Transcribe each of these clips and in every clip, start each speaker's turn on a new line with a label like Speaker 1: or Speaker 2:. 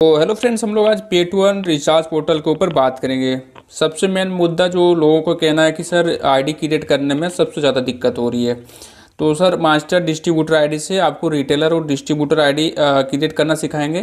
Speaker 1: तो hello friends हम लोग आज पे टू अर्न रिचार्ज पोर्टल के ऊपर बात करेंगे सबसे मेन मुद्दा जो लोगों को कहना है कि सर आईडी क्रिएट करने में सबसे ज़्यादा दिक्कत हो रही है तो सर मास्टर डिस्ट्रीब्यूटर आईडी से आपको रिटेलर और डिस्ट्रीब्यूटर आईडी क्रिएट करना सिखाएंगे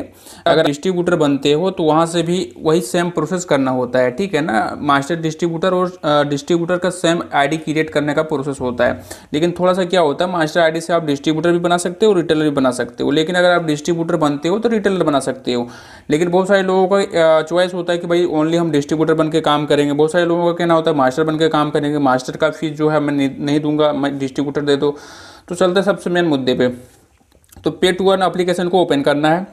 Speaker 1: अगर डिस्ट्रीब्यूटर बनते हो तो वहाँ से भी वही सेम प्रोसेस करना होता है ठीक है ना मास्टर डिस्ट्रीब्यूटर और डिस्ट्रीब्यूटर का सेम आईडी क्रिएट करने का प्रोसेस होता है लेकिन थोड़ा सा क्या होता है मास्टर आई से आप डिस्ट्रीब्यूटर भी बना सकते हो रिटेलर भी बना सकते हो लेकिन अगर आप डिस्ट्रीब्यूटर बनते हो तो रिटेलर बना सकते हो लेकिन बहुत सारे लोगों का चॉइस होता है कि भाई ओनली हम डिस्ट्रीब्यूटर बन काम करेंगे बहुत सारे लोगों का कहना होता है मास्टर बन काम करेंगे मास्टर का फीस जो है मैं नहीं दूंगा मैं डिस्ट्रीब्यूटर दे दो तो चलते हैं सबसे मेन मुद्दे पे तो पे टू अर्न अप्लीकेशन को ओपन करना है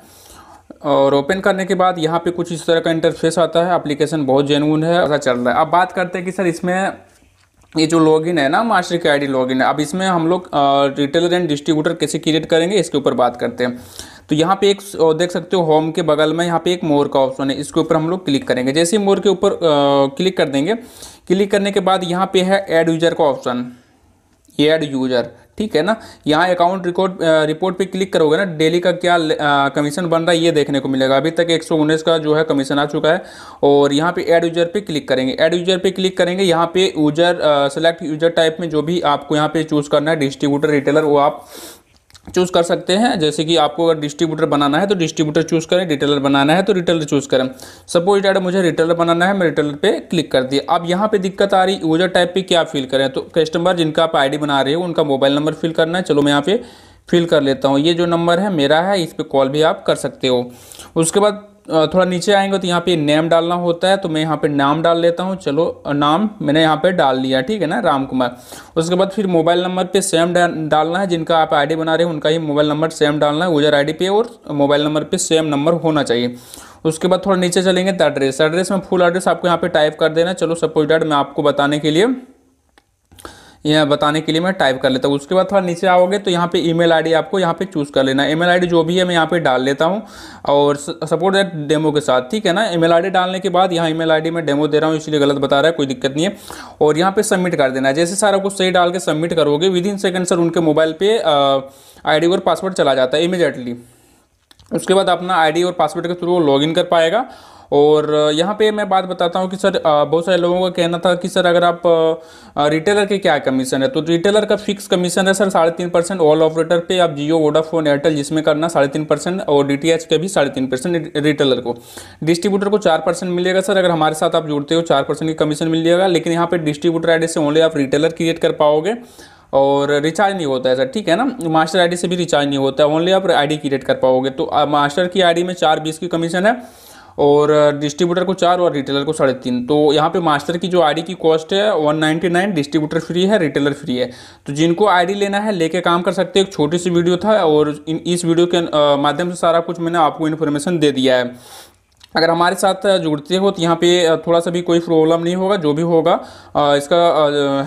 Speaker 1: और ओपन करने के बाद यहाँ पे कुछ इस तरह का इंटरफेस आता है अप्लीकेशन बहुत जेनून है ऐसा चल रहा है अब बात करते हैं कि सर इसमें ये जो लॉगिन है ना मास्टर की आईडी लॉगिन है अब इसमें हम लोग रिटेलर एंड डिस्ट्रीब्यूटर कैसे क्रिएट करेंगे इसके ऊपर बात करते हैं तो यहाँ पे एक देख सकते हो होम के बगल में यहाँ पे एक मोर का ऑप्शन है इसके ऊपर हम लोग क्लिक करेंगे जैसे ही मोर के ऊपर क्लिक कर देंगे क्लिक करने के बाद यहाँ पे है ऐड यूजर का ऑप्शन ऐड यूजर ठीक है ना यहाँ अकाउंट रिकॉर्ड रिपोर्ट पे क्लिक करोगे ना डेली का क्या कमीशन बन रहा है ये देखने को मिलेगा अभी तक एक का जो है कमीशन आ चुका है और यहाँ पे एड यूजर पे क्लिक करेंगे एड यूजर पे क्लिक करेंगे यहाँ पे यूजर सेलेक्ट यूजर टाइप में जो भी आपको यहाँ पे चूज़ करना है डिस्ट्रीब्यूटर रिटेलर वो आप चूज़ कर सकते हैं जैसे कि आपको अगर डिस्ट्रीब्यूटर बनाना है तो डिस्ट्रीब्यूटर चूज़ करें रिटेलर बनाना है तो रिटेलर चूज़ करें सपोज डैड मुझे रिटेलर बनाना है मैं रिटेलर पे क्लिक कर दिया अब यहाँ पे दिक्कत आ रही यूजर टाइप पे क्या फिल करें तो कस्टमर जिनका आप आईडी बना रहे हो उनका मोबाइल नंबर फिल करना है चलो मैं यहाँ पे फिल कर लेता हूँ ये जो नंबर है मेरा है इस पर कॉल भी आप कर सकते हो उसके बाद थोड़ा नीचे आएंगे तो यहाँ पे नेम डालना होता है तो मैं यहाँ पे नाम डाल लेता हूँ चलो नाम मैंने यहाँ पे डाल लिया ठीक है ना राम कुमार उसके बाद फिर मोबाइल नंबर पे सेम डालना है जिनका आप आईडी बना रहे हैं उनका ही मोबाइल नंबर सेम डालना है यूजर आईडी पे और मोबाइल नंबर पर सेम नंबर होना चाहिए उसके बाद थोड़ा नीचे चलेंगे तो एड्रेस एड्रेस में फुल एड्रेस आपको यहाँ पर टाइप कर देना चलो सपोज डैट मैं आपको बताने के लिए बताने के लिए मैं टाइप कर लेता हूँ उसके बाद थोड़ा नीचे आओगे तो यहाँ पे ईमेल आईडी आपको यहाँ पे चूज़ कर लेना ईमेल आईडी जो भी है मैं यहाँ पे डाल लेता हूँ और सपोर्ट दैट डेमो के साथ ठीक है ना ईमेल आईडी डालने के बाद यहाँ ईमेल आईडी मैं डेमो दे रहा हूँ इसलिए गलत बता रहा है कोई दिक्कत नहीं है और यहाँ पर सबमिट कर देना जैसे सारा कुछ सही डाल के सबमिट करोगे विद इन सेकेंड सर उनके मोबाइल पर आई और पासवर्ड चला जाता है इमीजिएटली उसके बाद अपना आईडी और पासवर्ड के थ्रू लॉग इन कर पाएगा और यहाँ पे मैं बात बताता हूँ कि सर बहुत सारे लोगों का कहना था कि सर अगर आप रिटेलर के क्या कमीशन है तो रिटेलर का फिक्स कमीशन है सर साढ़े तीन परसेंट ऑल ऑपरेटर पे आप जियो वोडाफोन एयरटेल जिसमें करना साढ़े तीन परसेंट और डी टी एच का भी साढ़े तीन परसेंट रिटेलर को डिस्ट्रीब्यूटर को चार परसेंट मिलेगा सर अगर हमारे साथ आप जुड़ते हो चार परसेंट की कमीशन मिल जाएगा लेकिन यहाँ पर डिस्ट्रीब्यूटर आईडी से ओनली आप रिटेलर क्रिएट कर पाओगे और रिचार्ज नहीं होता है सर ठीक है ना मास्टर आईडी से भी रिचार्ज नहीं होता है ओनली आप आईडी क्रिएट कर पाओगे तो मास्टर की आईडी में चार बीस की कमीशन है और डिस्ट्रीब्यूटर को चार और रिटेलर को साढ़े तीन तो यहाँ पे मास्टर की जो आईडी की कॉस्ट है one ninety nine distributor free है रिटेलर फ्री है तो जिनको आईडी लेना है लेके काम कर सकते हैं एक छोटी सी वीडियो था और इन इस वीडियो के माध्यम से सारा कुछ मैंने आपको इन्फॉर्मेशन दे दिया है अगर हमारे साथ जुड़ते हो तो यहाँ पर थोड़ा सा भी कोई प्रॉब्लम नहीं होगा जो भी होगा इसका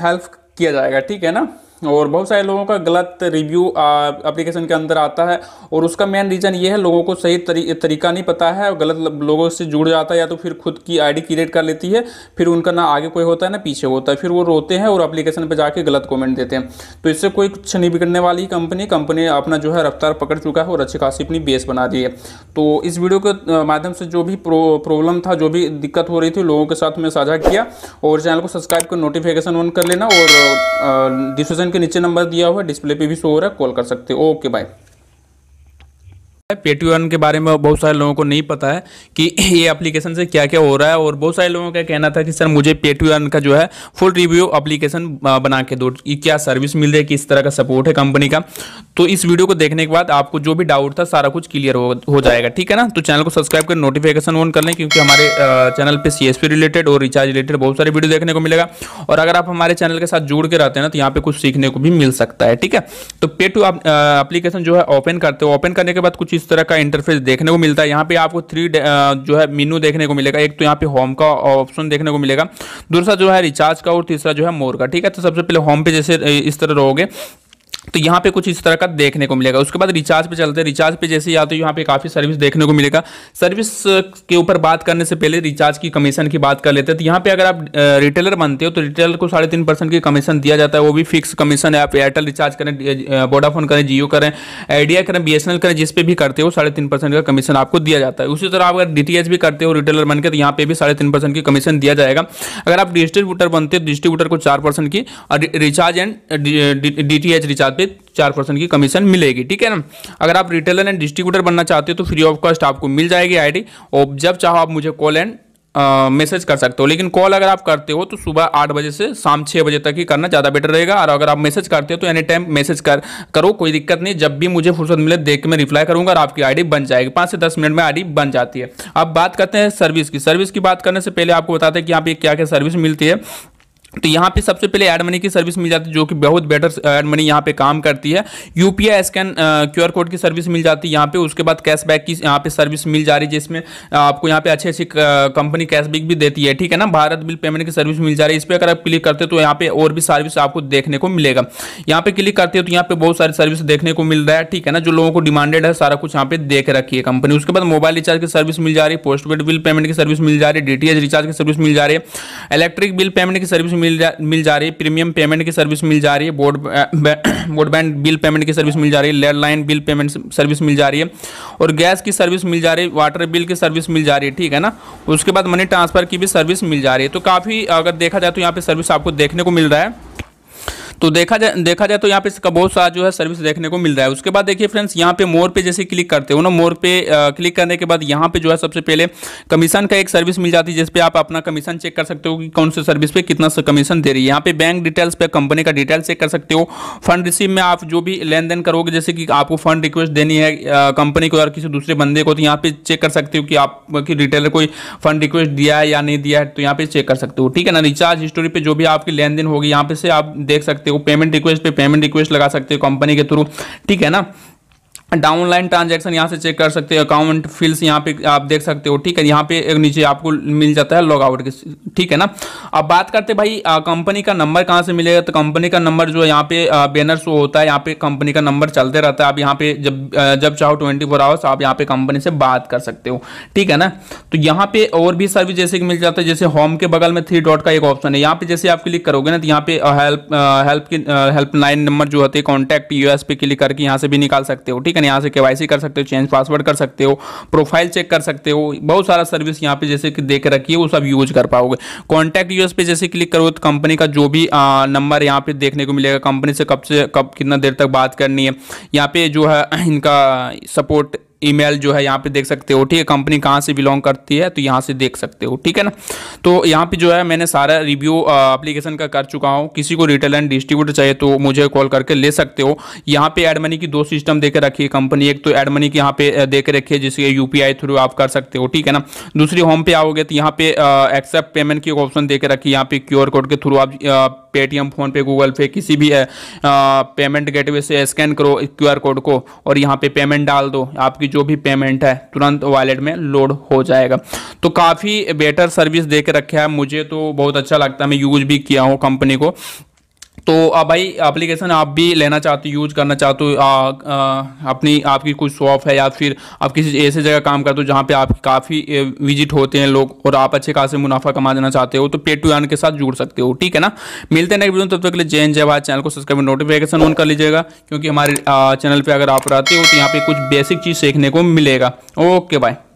Speaker 1: हेल्प किया जाएगा ठीक है ना और बहुत सारे लोगों का गलत रिव्यू एप्लीकेशन के अंदर आता है और उसका मेन रीज़न ये है लोगों को सही तरी, तरीका नहीं पता है और गलत लोगों से जुड़ जाता है या तो फिर खुद की आईडी क्रिएट कर लेती है फिर उनका ना आगे कोई होता है ना पीछे होता है फिर वो रोते हैं और अप्लीकेशन पर जाके गलत कॉमेंट देते हैं तो इससे कोई कुछ नहीं बिगड़ने वाली कंपनी कंपनी अपना जो है रफ्तार पकड़ चुका है और अच्छी खासी अपनी बेस बना दी है तो इस वीडियो के माध्यम से जो भी प्रॉब्लम था जो भी दिक्कत हो रही थी लोगों के साथ मैं साझा किया और चैनल को सब्सक्राइब कर नोटिफिकेशन ऑन कर लेना और डिसीजन के नीचे नंबर दिया हुआ है डिस्प्ले पे भी शो हो रहा है कॉल कर सकते हो ओके बाय है पेटीएम के बारे में बहुत सारे लोगों को नहीं पता है कि ये एप्लीकेशन से क्या क्या हो रहा है और बहुत सारे लोगों का कहना था कि सर मुझे पेटीएम का जो है फुल रिव्यू एप्लीकेशन बना के दो क्या सर्विस मिल रही है किस तरह का सपोर्ट है कंपनी का तो इस वीडियो को देखने के बाद आपको जो भी डाउट था सारा कुछ क्लियर हो, हो जाएगा ठीक है ना तो चैनल को सब्सक्राइब कर नोटिफिकेशन ऑन कर लें क्योंकि हमारे चैनल पर सी रिलेटेड और रिचार्ज रिलेटेड बहुत सारे वीडियो देखने को मिलेगा और अगर आप हमारे चैनल के साथ जुड़ के रहते हैं ना तो यहाँ पे कुछ सीखने को भी मिल सकता है ठीक है तो पे टू एप्लीकेशन जो है ओपन करते हो ओपन करने के बाद कुछ इस तरह का इंटरफेस देखने को मिलता है यहाँ पे आपको थ्री जो है मीनू देखने को मिलेगा एक तो यहाँ पे होम का ऑप्शन देखने को मिलेगा दूसरा जो है रिचार्ज का और तीसरा जो है मोर का ठीक है तो सबसे पहले होम पे जैसे इस तरह रहोगे तो यहाँ पे कुछ इस तरह का देखने को मिलेगा उसके बाद रिचार्ज पे चलते हैं रिचार्ज पे जैसे या तो यहाँ पे काफ़ी सर्विस देखने को मिलेगा सर्विस के ऊपर बात करने से पहले रिचार्ज की कमीशन की बात कर लेते हैं तो यहाँ पे अगर आप रिटेलर बनते हो तो रिटेलर को साढ़े तीन परसेंट की कमीशन दिया जाता है वो भी फिक्स कमीशन है आप एयरटेल रिचार्ज करें वोडाफोन करें जियो करें आइडिया करें बी करें जिस भी करते हो साढ़े तीन परसेंट का कमीशन आपको दिया जाता है उसी तरह आप अगर डी भी करते हो रिटेलर बन के तो यहाँ पे भी साढ़े तीन परसेंट की कमीशन दिया जाएगा अगर आप डिस्ट्रीब्यूटर बनते हो डिस्ट्रीब्यूटर को चार परसेंट की और रिचार्ज एंड डी रिचार्ज पे चार परसेंट की कमीशन मिलेगी ठीक है ना अगर आप रिटेलर एंड डिस्ट्रीब्यूटर बनना चाहते हो तो फ्री ऑफ कॉस्ट आपको मिल जाएगी आईडी और जब चाहो आप मुझे कॉल एंड मैसेज कर सकते हो लेकिन कॉल अगर आप करते हो तो सुबह आठ बजे से शाम छः बजे तक ही करना ज़्यादा बेटर रहेगा और अगर आप मैसेज करते हो तो एनी टाइम मैसेज कर करो कोई दिक्कत नहीं जब भी मुझे फुर्सत मिले देख के मैं रिप्लाई करूंगा और आपकी आईडी बन जाएगी पाँच से दस मिनट में आईडी बन जाती है अब बात करते हैं सर्विस की सर्विस की बात करने से पहले आपको बताते हैं कि यहाँ पे क्या क्या सर्विस मिलती है तो यहाँ पे सबसे पहले एड मनी की सर्विस मिल जाती है जो कि बहुत बेटर एड मनी यहाँ पे काम करती है यूपीआई स्कैन क्यूआर कोड की सर्विस मिल जाती है यहाँ पे उसके बाद कैशबैक की यहाँ पे सर्विस मिल जा रही है जिसमें uh, आपको यहाँ पे अच्छी अच्छी कंपनी कैशबैक भी देती है ठीक है ना भारत बिल पेमेंट की सर्विस मिल जा रही है इस पर अगर आप क्लिक करते हो तो यहाँ पे और भी सर्विस आपको देखने को मिलेगा यहाँ पे क्लिक करते हो तो यहाँ पे बहुत सारी सर्विस देखने को मिल रहा है ठीक है ना जो लोगों को डिमांडेड है सारा कुछ यहाँ पे देख रखी है कंपनी उसके बाद मोबाइल रिचार्ज की सर्विस मिल जा रही है पोस्ट पेड बिल पेमेंट की सर्विस मिल जा रही है डी रिचार्ज की सर्विस मिल जा रही है इलेक्ट्रिक बिल पेमेंट की सर्विस मिल जा मिल जा रही है प्रीमियम पेमेंट की सर्विस मिल जा रही है बोर्ड ब्रॉडबैंड बिल पेमेंट की सर्विस मिल जा रही है लैंडलाइन बिल पेमेंट सर्विस मिल जा रही है और गैस की सर्विस मिल जा रही है वाटर बिल की सर्विस मिल जा रही है ठीक है ना उसके बाद मनी ट्रांसफ़र की भी सर्विस मिल जा रही है तो काफ़ी अगर देखा जाए तो यहाँ पर सर्विस आपको देखने को मिल रहा है तो देखा जाए देखा जाए तो यहाँ पे इसका बहुत सारा जो है सर्विस देखने को मिल रहा है उसके बाद देखिए फ्रेंड्स यहाँ पे मोर पे जैसे क्लिक करते हो ना मोर पे आ, क्लिक करने के बाद यहाँ पे जो है सबसे पहले कमीशन का एक सर्विस मिल जाती है जिसपे आप अपना कमीशन चेक कर सकते हो कि कौन से सर्विस पे कितना कमीशन दे रही है यहाँ पे बैंक डिटेल्स पे कंपनी का डिटेल चेक कर सकते हो फंड रिसीव में आप जो भी लेन देन करोगे जैसे कि आपको फंड रिक्वेस्ट देनी है कंपनी को या किसी दूसरे बंदे को तो यहाँ पे चेक कर सकते हो कि आपकी रिटेलर कोई फंड रिक्वेस्ट दिया है या नहीं दिया है तो यहाँ पे चेक कर सकते हो ठीक है ना रिचार्ज हिस्टोरी पे जो भी आपकी लेन देन होगी यहाँ पे से आप देख सकते हो देखो पेमेंट रिक्वेस्ट पे पेमेंट रिक्वेस्ट लगा सकते हो कंपनी के थ्रू ठीक है ना डाउनलाइन ट्रांजैक्शन यहाँ से चेक कर सकते हो अकाउंट फिल्स यहाँ पे आप देख सकते हो ठीक है यहाँ पे एक नीचे आपको मिल जाता है लॉग आउट ठीक है ना अब बात करते भाई कंपनी का नंबर कहाँ से मिलेगा तो कंपनी का नंबर जो है यहाँ पे बैनर शो होता है यहाँ पे कंपनी का नंबर चलते रहता है आप यहाँ पे जब जब चाहो ट्वेंटी फोर आवर्स आप यहाँ पे कंपनी से बात कर सकते हो ठीक है ना तो यहाँ पे और भी सर्विस जैसे कि मिल जाता है जैसे होम के बगल में थ्री डॉट का एक ऑप्शन है यहाँ पे जैसे आप क्लिक करोगे ना तो यहाँ पे हेल्प हेल्प की हेल्पलाइन नंबर जो होते हैं कॉन्टैक्ट यू पे क्लिक करके यहाँ से भी निकाल सकते हो ठीक है सेक्शन यहाँ से के कर सकते हो चेंज पासवर्ड कर सकते हो प्रोफाइल चेक कर सकते हो बहुत सारा सर्विस यहाँ पे जैसे कि देख रखी है वो सब यूज कर पाओगे कॉन्टैक्ट यूज पे जैसे क्लिक करो तो कंपनी का जो भी नंबर यहाँ पे देखने को मिलेगा कंपनी से कब से कब कितना देर तक बात करनी है यहाँ पे जो है इनका सपोर्ट ईमेल जो है यहाँ पे देख सकते हो ठीक है कंपनी कहाँ से बिलोंग करती है तो यहाँ से देख सकते हो ठीक है ना तो यहाँ पे जो है मैंने सारा रिव्यू अप्लीकेशन का कर चुका हूँ किसी को रिटेल एंड डिस्ट्रीब्यूटर चाहिए तो मुझे कॉल करके ले सकते हो यहाँ पे एड मनी की दो सिस्टम देकर रखी है कंपनी एक तो एड मनी की यहाँ पे देख रखी है जिसके यू थ्रू आप कर सकते हो ठीक है ना दूसरी होम पे आओगे तो यहाँ पे एक्सेप्ट पेमेंट की ऑप्शन देकर रखी है यहाँ पे क्यू कोड के थ्रू आप Paytm PhonePe Google pay किसी भी पेमेंट गेटवे से स्कैन करो क्यूआर कोड को और यहाँ पे पेमेंट डाल दो आपकी जो भी पेमेंट है तुरंत वॉलेट में लोड हो जाएगा तो काफ़ी बेटर सर्विस दे के रखा है मुझे तो बहुत अच्छा लगता है मैं यूज़ भी किया हूँ कंपनी को तो अब भाई एप्लीकेशन आप भी लेना चाहते हो यूज करना चाहते हो अपनी आपकी कोई शॉप है या फिर आप किसी ऐसे जगह काम करते हो जहाँ पे आप काफ़ी विजिट होते हैं लोग और आप अच्छे खासे मुनाफा कमा देना चाहते हो तो पे टू अर्न के साथ जुड़ सकते हो ठीक है ना मिलते हैं नेक्स्ट तब तक के लिए जैन जय भाई चैनल को सब्सक्राइब नोटिफिकेशन ऑन कर लीजिएगा क्योंकि हमारे चैनल पर अगर आप रहते हो तो यहाँ पर कुछ बेसिक चीज़ सीखने को मिलेगा ओके बाय